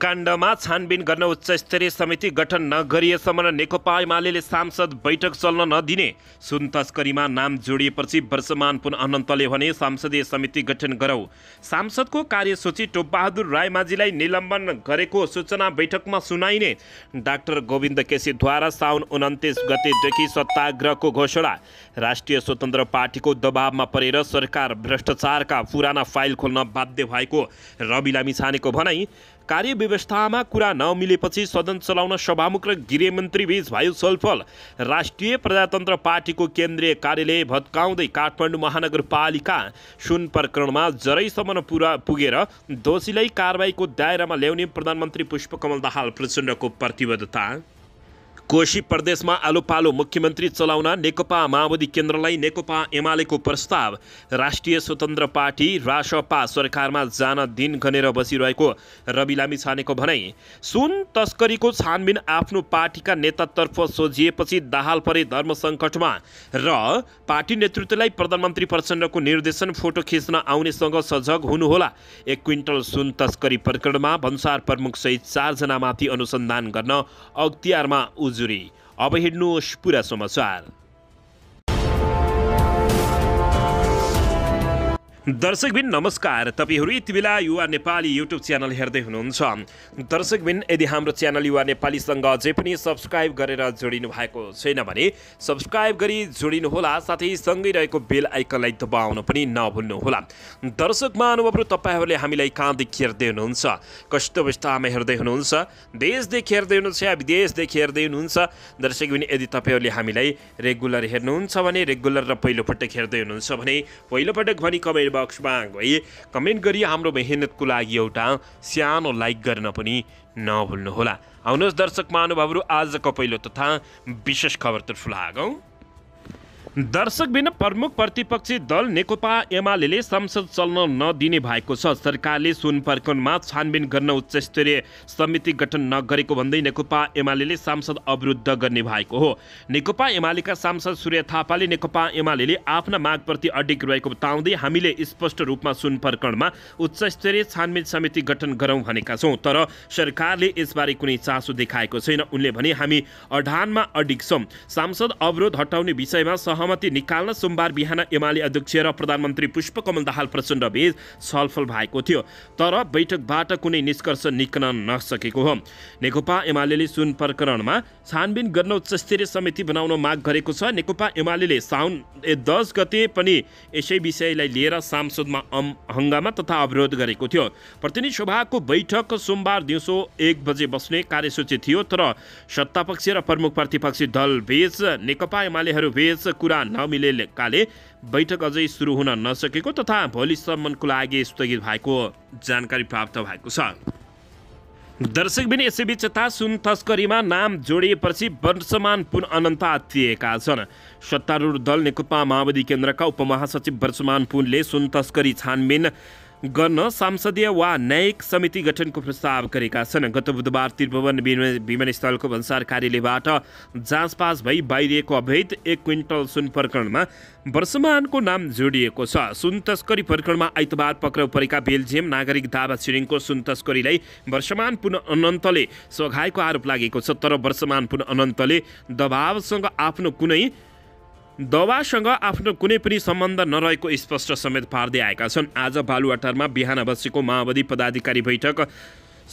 काण्डमा छानबिन गर्न उच्च स्तरीय समिति गठन नगरिएसम्म नेकपा एमाले सांसद बैठक चल्न नदिने सुन तस्करीमा नाम जोडिएपछि वर्षमान पुन अनन्तले भने संसदीय समिति गठन गरौ सांसदको कार्यसूची टोपबहादुर रायमाझीलाई निलम्बन गरेको सूचना बैठकमा सुनाइने डाक्टर गोविन्द केसीद्वारा साउन उन्तिस गतेदेखि सत्याग्रहको घोषणा राष्ट्रिय स्वतन्त्र पार्टीको दबावमा परेर सरकार भ्रष्टाचारका पुराना फाइल खोल्न बाध्य भएको रवि लामिछानेको भनाई कार्य व्यवस्थामा कुरा नमिलेपछि सदन चलाउन सभामुख र गृहमन्त्रीबीच भयो छलफल राष्ट्रिय प्रजातन्त्र पार्टीको केन्द्रीय कार्यालय भत्काउँदै काठमाडौँ महानगरपालिका सुन प्रकरणमा जरैसम्म पुरा पुगेर दोषीलाई कारवाहीको दायरामा ल्याउने प्रधानमन्त्री पुष्पकमल दाहाल प्रचण्डको प्रतिबद्धता कोशी प्रदेशमा आलोपालो मुख्यमन्त्री चलाउन नेकपा माओवादी केन्द्रलाई नेकपा एमालेको प्रस्ताव राष्ट्रिय स्वतन्त्र पार्टी रासपा सरकारमा जान दिन घनेर बसिरहेको रवि लामी छानेको भनाइ सुन तस्करीको छानबिन आफ्नो पार्टीका नेतातर्फ सोझिएपछि दाहाल परे धर्म सङ्कटमा र पार्टी नेतृत्वलाई प्रधानमन्त्री प्रचण्डको निर्देशन फोटो खिच्न आउनेसँग सजग हुनुहोला एक क्विन्टल सुन तस्करी प्रकरणमा भन्सार प्रमुख सहित चारजनामाथि अनुसन्धान गर्न अख्तियारमा उ उजुरी अब हेर्नुहोस् पुरा समाचार दर्शकबिन नमस्कार तपाईँहरू यति बेला युवा नेपाली युट्युब च्यानल हेर्दै हुनुहुन्छ दर्शकबिन यदि हाम्रो च्यानल युवा नेपालीसँग अझै पनि सब्सक्राइब गरेर जोडिनु भएको छैन भने सब्सक्राइब गरी जोडिनुहोला साथै सँगै रहेको बेल आइकनलाई दबाउन पनि नभुल्नुहोला दर्शक महानुभावहरू तपाईँहरूले हामीलाई कहाँदेखि हेर्दै हुनुहुन्छ कस्तो अवस्थामा हेर्दै हुनुहुन्छ देशदेखि हेर्दै हुनुहुन्छ या विदेशदेखि हेर्दै हुनुहुन्छ दर्शकबिन यदि तपाईँहरूले हामीलाई रेगुलर हेर्नुहुन्छ भने रेगुलर र पहिलोपटक हेर्दै हुनुहुन्छ भने पहिलोपटक भनी कमेन्ट बक्समा गई कमेन्ट गरी हाम्रो मेहनतको लागि एउटा सानो लाइक गर्न पनि नभुल्नुहोला आउनुहोस् दर्शक महानुभावहरू आजको पहिलो तथा विशेष खबरतर्फ लागौँ दर्शक बिन प्रमुख प्रतिपक्षी दल नेकपा एमाले संसद चल्न नदिने भएको छ सरकारले सुन प्रकरणमा छानबिन गर्न उच्च स्तरीय समिति गठन नगरेको भन्दै नेकपा एमाले सांसद अवरुद्ध गर्ने भएको हो नेकपा एमालेका सांसद सूर्य थापाले नेकपा एमाले आफ्ना मागप्रति अडिक रहेको बताउँदै हामीले स्पष्ट रूपमा सुन प्रकरणमा उच्च स्तरीय छानबिन समिति गठन गरौँ भनेका छौँ तर सरकारले यसबारे कुनै चासो देखाएको छैन उनले भने हामी अडानमा अडिक छौँ सांसद अवरोध हटाउने विषयमा सह सहमति निकाल्न सोमबार बिहान एमाले अध्यक्ष र प्रधानमन्त्री पुष्पकमल दाहाल प्रचण्ड बीच छलफल भएको थियो तर बैठकबाट कुनै निष्कर्ष निस्कन नसकेको हो नेकपा एमाले सुन प्रकरणमा छानबिन गर्न उच्चस्तरीय समिति बनाउन माग गरेको छ नेकपा एमाले साउन दस गते पनि यसै विषयलाई लिएर सांसदमा हङ्गामा तथा अवरोध गरेको थियो प्रतिनिधि सभाको बैठक सोमबार दिउँसो एक बजे बस्ने कार्यसूची थियो तर सत्तापक्ष र प्रमुख प्रतिपक्षी दलबीच नेकपा एमालेहरूबीच कुरा खुला नमिलेकाले काले बैठक अझै सुरु हुन नसकेको तथा भोलिसम्मको लागि स्थगित भएको जानकारी प्राप्त भएको छ दर्शक बिन यसैबीच यता सुन तस्करीमा नाम जोडिएपछि वर्षमान पुन अनन्त आत्तिएका छन् सत्तारूढ दल नेकपा माओवादी केन्द्रका उपमहासचिव वर्षमान पुनले सुन तस्करी छानबिन गर्न संसदीय वा न्यायिक समिति गठनको प्रस्ताव गरेका छन् गत बुधबार त्रिभुवन विमानस्थलको भन्सार कार्यालयबाट जाँचपास भई बाहिरिएको अवैध एक क्विन्टल सुन प्रकरणमा वर्षमानको नाम जोडिएको छ सुन तस्करी प्रकरणमा आइतबार पक्राउ परेका बेल्जियम नागरिक दावा छिरिङको सुन तस्करीलाई वर्षमान पुन अनन्तले सघाएको आरोप लागेको छ तर वर्षमान पुन अनन्तले दबावसँग आफ्नो कुनै दबासँग आफ्नो कुनै पनि सम्बन्ध नरहेको स्पष्ट समेत पार्दै आएका छन् आज बालुवाटारमा बिहान बसेको माओवादी पदाधिकारी बैठक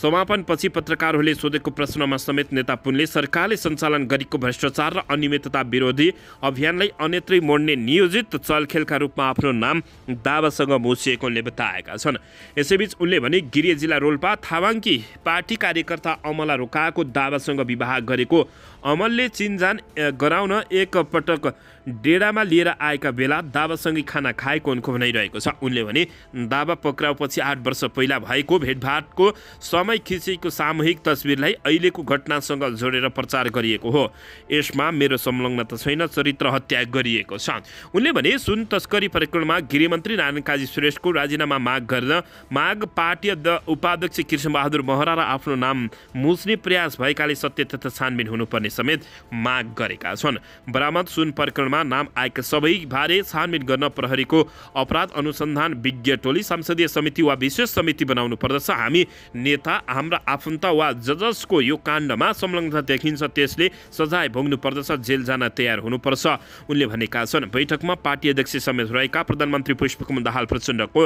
समापनपछि पत्रकारहरूले सोधेको प्रश्नमा समेत नेता पुनले सरकारले सञ्चालन गरेको भ्रष्टाचार र अनियमितता विरोधी अभियानलाई अन्यत्रै मोड्ने नियोजित चलखेलका रूपमा आफ्नो नाम दावासँग मुसिएको बताएका छन् यसैबीच उनले भने गिरिय जिल्ला रोल्पा थावाङ्की पार्टी कार्यकर्ता अमला रोकाको दावासँग विवाह गरेको अमलले चिनजान गराउन एकपटक डेडामा लिएर आएका बेला दावासँगै खाना खाएको उनको भनाइरहेको छ उनले भने दाबा पक्राउपछि आठ वर्ष पहिला भएको भेटभाटको समय खिचेको सामूहिक तस्विरलाई अहिलेको घटनासँग जोडेर प्रचार गरिएको हो यसमा मेरो त छैन चरित्र हत्या गरिएको छ उनले भने सुन तस्करी प्रकरणमा गृहमन्त्री नारायण काजी श्रेष्ठको राजीनामा माग गर्न माग पार्टी उपाध्यक्ष कृष्णबहादुर महरा र आफ्नो नाम मुच्ने प्रयास भएकाले सत्य तथा छानबिन हुनुपर्ने समेत माग गरेका छन् बरामद सुन प्रकरण आन्दोलनमा नाम आएका सबै सबैबारे छानबिन गर्न प्रहरीको अपराध अनुसन्धान विज्ञ टोली संसदीय समिति वा विशेष समिति बनाउनु पर्दछ हामी नेता हाम्रा आफन्त वा जजसको यो काण्डमा संलग्न देखिन्छ त्यसले सजाय भोग्नु पर्दछ जेल जान तयार हुनुपर्छ उनले भनेका छन् बैठकमा पार्टी अध्यक्ष समेत रहेका प्रधानमन्त्री पुष्पकमल दाहाल प्रचण्डको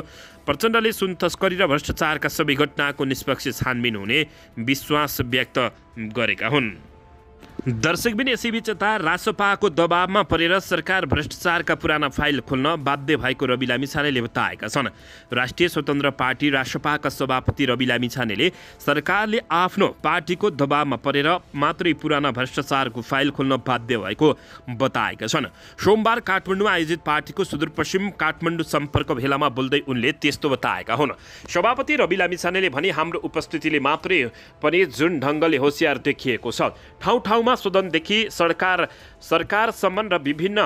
प्रचण्डले सुन तस्करी र भ्रष्टाचारका सबै घटनाको निष्पक्ष छानबिन हुने विश्वास व्यक्त गरेका हुन् दर्शकबिन यसैबीच यता रासोपाको दबावमा परेर सरकार भ्रष्टाचारका पुराना फाइल खोल्न बाध्य भएको रवि लामिछानेले बताएका छन् राष्ट्रिय स्वतन्त्र पार्टी रासोपाका सभापति रवि लामिछानेले सरकारले आफ्नो पार्टीको दबावमा परेर मात्रै पुराना भ्रष्टाचारको फाइल खोल्न बाध्य भएको बताएका छन् सोमबार काठमाडौँमा आयोजित पार्टीको सुदूरपश्चिम काठमाडौँ सम्पर्क भेलामा बोल्दै उनले त्यस्तो बताएका हुन् सभापति रवि लामिछानेले भने हाम्रो उपस्थितिले मात्रै पनि जुन ढङ्गले होसियार देखिएको छ ठाउँ ठाउँ ठाउँमा सदनदेखि सरकार सरकारसम्म र विभिन्न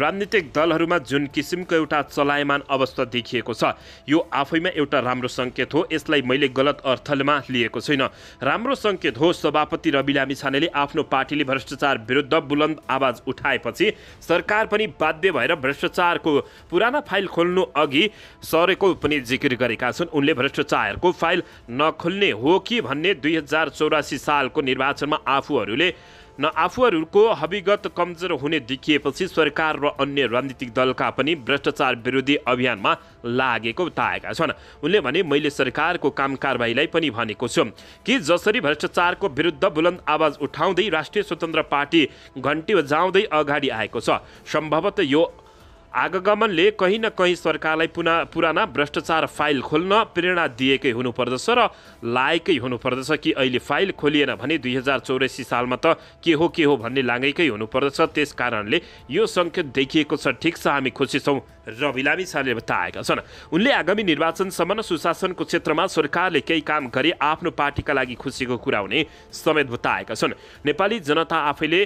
राजनीतिक दलहरूमा जुन किसिमको एउटा चलायमान अवस्था देखिएको छ यो आफैमा एउटा राम्रो सङ्केत हो यसलाई मैले गलत अर्थमा लिएको छैन राम्रो सङ्केत हो सभापति रवि लामिछानेले आफ्नो पार्टीले भ्रष्टाचार विरुद्ध बुलन्द आवाज उठाएपछि सरकार पनि बाध्य भएर भ्रष्टाचारको पुराना फाइल खोल्नु अघि सरेको पनि जिकिर गरेका छन् उनले भ्रष्टाचारको फाइल नखोल्ने हो कि भन्ने दुई हजार चौरासी सालको निर्वाचनमा आफूहरूले न आफूहरूको हविगत कमजोर हुने देखिएपछि सरकार र अन्य राजनीतिक दलका पनि भ्रष्टाचार विरोधी अभियानमा लागेको बताएका छन् उनले भने मैले सरकारको काम कारवाहीलाई पनि भनेको छु कि जसरी भ्रष्टाचारको विरुद्ध बुलन्द आवाज उठाउँदै राष्ट्रिय स्वतन्त्र पार्टी घन्टी बजाउँदै अगाडि आएको छ सम्भवत यो आगमनले कहीँ न कहीँ सरकारलाई पुना पुराना भ्रष्टाचार फाइल खोल्न प्रेरणा दिएकै हुनुपर्दछ र लायकै हुनुपर्दछ कि अहिले फाइल खोलिएन भने दुई हजार चौरासी सालमा त के हो के हो भन्ने लागेकै हुनुपर्दछ त्यस कारणले यो सङ्केत देखिएको छ ठिक छ हामी खुसी छौँ रवि भिलामी बताएका छन् उनले आगामी निर्वाचनसम्म सुशासनको क्षेत्रमा सरकारले केही काम गरे आफ्नो पार्टीका लागि खुसीको कुरा हुने समेत बताएका छन् नेपाली जनता आफैले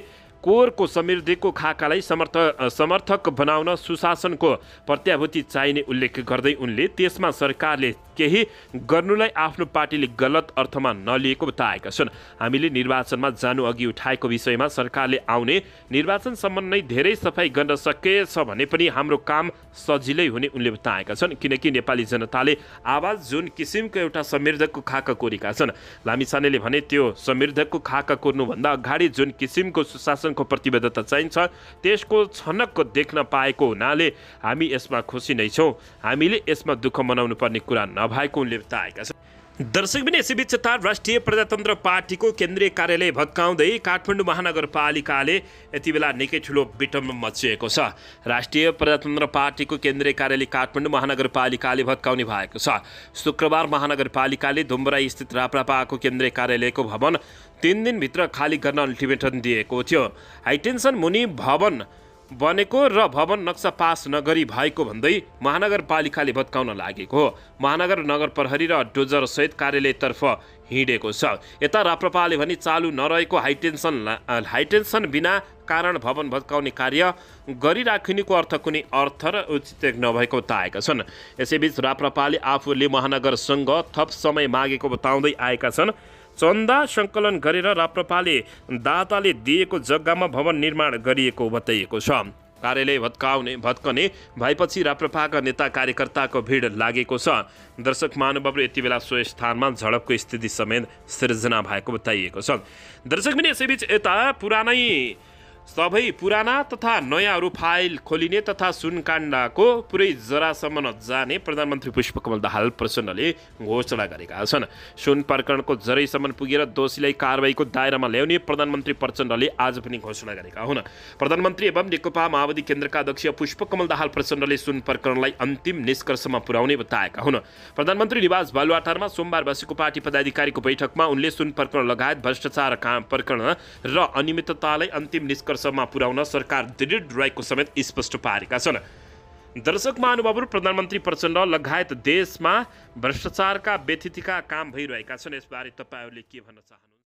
कोरको समृद्धिको खाकालाई समर्थ समर्थक बनाउन सुशासनको प्रत्याभूति चाहिने उल्लेख गर्दै उनले त्यसमा सरकारले केही गर्नुलाई आफ्नो पार्टीले गलत अर्थमा नलिएको बताएका छन् हामीले निर्वाचनमा जानु अघि उठाएको विषयमा सरकारले आउने निर्वाचन नै धेरै सफाई गर्न सकेछ भने पनि हाम्रो काम सजिलै हुने उनले बताएका छन् किनकि नेपाली जनताले आवाज जुन किसिमको एउटा समृद्धको खाका कोरेका छन् लामिसानेले भने त्यो समृद्धको खाका कोर्नुभन्दा अगाडि जुन किसिमको सुशासनको प्रतिबद्धता चाहिन्छ त्यसको छनकको देख्न पाएको हुनाले हामी यसमा खुसी नै छौँ हामीले यसमा दुःख मनाउनु पर्ने कुरा न नभएको उनले बताएका छन् दर्शक पनि यसैबीच चार राष्ट्रिय प्रजातन्त्र पार्टीको केन्द्रीय कार्यालय भत्काउँदै काठमाडौँ महानगरपालिकाले यति बेला निकै ठुलो विटम्ब मचिएको छ राष्ट्रिय प्रजातन्त्र पार्टीको केन्द्रीय कार्यालय काठमाडौँ महानगरपालिकाले भत्काउने भएको छ शुक्रबार महानगरपालिकाले धुम्बराई स्थित राप्रापाको केन्द्रीय कार्यालयको भवन तिन दिनभित्र खाली गर्न अल्टिमेटम दिएको थियो हाइटेन्सन मुनि भवन बनेको र भवन नक्सा पास नगरी भएको भन्दै महानगरपालिकाले भत्काउन लागेको हो महानगर नगर प्रहरी र डोजर सहित कार्यालयतर्फ हिँडेको छ यता राप्रपाले भने चालु नरहेको हाइटेन्सन हाइटेन्सन बिना कारण भवन भत्काउने कार्य गरिराखिनेको अर्थ कुनै अर्थ र उचित नभएको बताएका छन् यसैबीच राप्रपाले आफूले महानगरसँग थप समय मागेको बताउँदै आएका छन् चन्दा सङ्कलन गरेर राप्रपाले दाताले दिएको जग्गामा भवन निर्माण गरिएको बताइएको छ कार्यालय भत्काउने भत्कने भएपछि राप्रपाका नेता कार्यकर्ताको भिड लागेको छ दर्शक महानुभावहरू यति बेला सो स्थानमा झडपको स्थिति समेत सिर्जना भएको बताइएको छ दर्शक पनि यसैबिच यता पुरानै सबै पुराना तथा नयाँहरू फाइल खोलिने तथा सुनकाण्डको पुरै जरासम्म नजाने प्रधानमन्त्री पुष्पकमल दाहाल प्रचण्डले घोषणा गरेका छन् सुन प्रकरणको जरैसम्म पुगेर दोषीलाई कारवाहीको दायरामा ल्याउने प्रधानमन्त्री प्रचण्डले आज पनि घोषणा गरेका हुन् प्रधानमन्त्री एवं नेकपा माओवादी केन्द्रका अध्यक्ष पुष्पकमल दाहाल प्रचण्डले सुन प्रकरणलाई अन्तिम निष्कर्षमा पुर्याउने बताएका हुन् प्रधानमन्त्री निवास बालुवाटारमा सोमबार बसेको पार्टी पदाधिकारीको बैठकमा उनले सुन प्रकरण लगायत भ्रष्टाचार प्रकरण र अनियमिततालाई अन्तिम निष्कर्ष निष्कर्षमा पुर्याउन सरकार दृढ रहेको समेत स्पष्ट पारेका छन् दर्शक महानुभावहरू प्रधानमन्त्री प्रचण्ड लगायत देशमा भ्रष्टाचारका व्यथितिका काम भइरहेका छन् यसबारे तपाईँहरूले के भन्न चाहनु